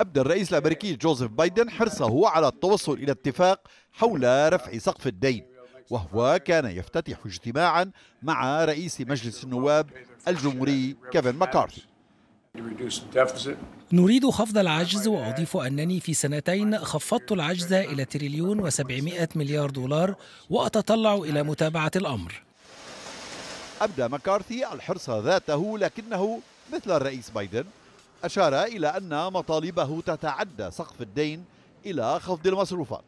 أبدى الرئيس الأمريكي جوزيف بايدن حرصه على التوصل إلى اتفاق حول رفع سقف الدين وهو كان يفتتح اجتماعا مع رئيس مجلس النواب الجمهوري كيفن مكارثي نريد خفض العجز وأضيف أنني في سنتين خفضت العجز إلى تريليون وسبعمائة مليار دولار وأتطلع إلى متابعة الأمر أبدى مكارثي الحرص ذاته لكنه مثل الرئيس بايدن أشار إلى أن مطالبه تتعدى سقف الدين إلى خفض المصروفات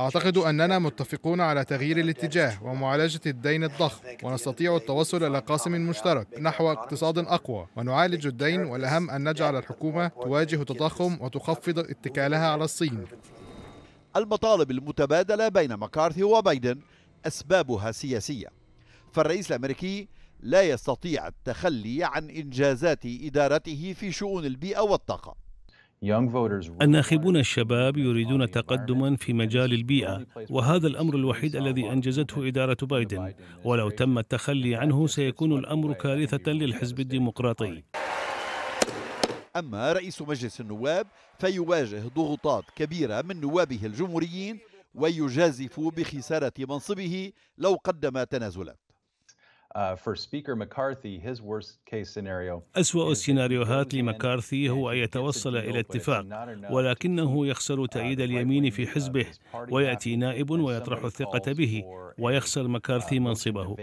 أعتقد أننا متفقون على تغيير الاتجاه ومعالجة الدين الضخم ونستطيع التوصل إلى قاسم مشترك نحو اقتصاد أقوى ونعالج الدين والأهم أن نجعل الحكومة تواجه التضخم وتخفض اتكالها على الصين المطالب المتبادلة بين مكارثي وبايدن أسبابها سياسية فالرئيس الأمريكي لا يستطيع التخلي عن إنجازات إدارته في شؤون البيئة والطاقة الناخبون الشباب يريدون تقدما في مجال البيئة وهذا الأمر الوحيد الذي أنجزته إدارة بايدن ولو تم التخلي عنه سيكون الأمر كارثة للحزب الديمقراطي أما رئيس مجلس النواب فيواجه ضغوطات كبيرة من نوابه الجمهوريين ويجازف بخسارة منصبه لو قدم تنازلات Uh, أسوأ السيناريوهات لمكارثي هو أن يتوصل إلى اتفاق ولكنه يخسر uh, تأييد اليمين في uh, حزبه ويأتي نائب ويطرح الثقة به ويخسر مكارثي منصبه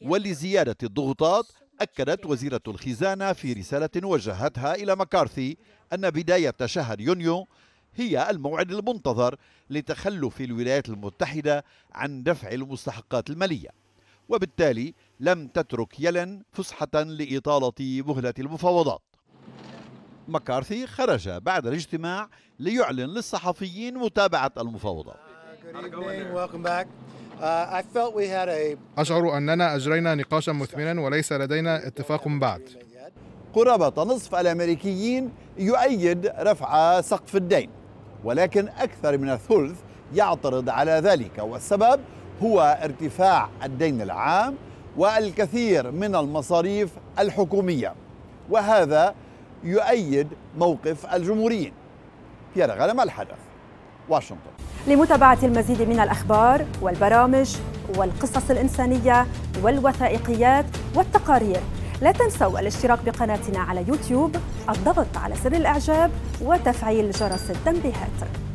ولزيادة الضغوطات أكدت وزيرة الخزانة في رسالة وجهتها إلى مكارثي أن بداية شهر يونيو هي الموعد المنتظر لتخلف الولايات المتحدة عن دفع المستحقات المالية وبالتالي لم تترك يلن فسحة لإطالة مهلة المفاوضات مكارثي خرج بعد الاجتماع ليعلن للصحفيين متابعة المفاوضات أشعر أننا أجرينا نقاشا مثمنا وليس لدينا اتفاق بعد قرابة نصف الأمريكيين يؤيد رفع سقف الدين ولكن أكثر من الثلث يعترض على ذلك والسبب هو ارتفاع الدين العام والكثير من المصاريف الحكوميه وهذا يؤيد موقف الجمهوريين بيير ما الحدث واشنطن لمتابعة المزيد من الأخبار والبرامج والقصص الإنسانية والوثائقيات والتقارير لا تنسوا الاشتراك بقناتنا على يوتيوب الضغط على زر الإعجاب وتفعيل جرس التنبيهات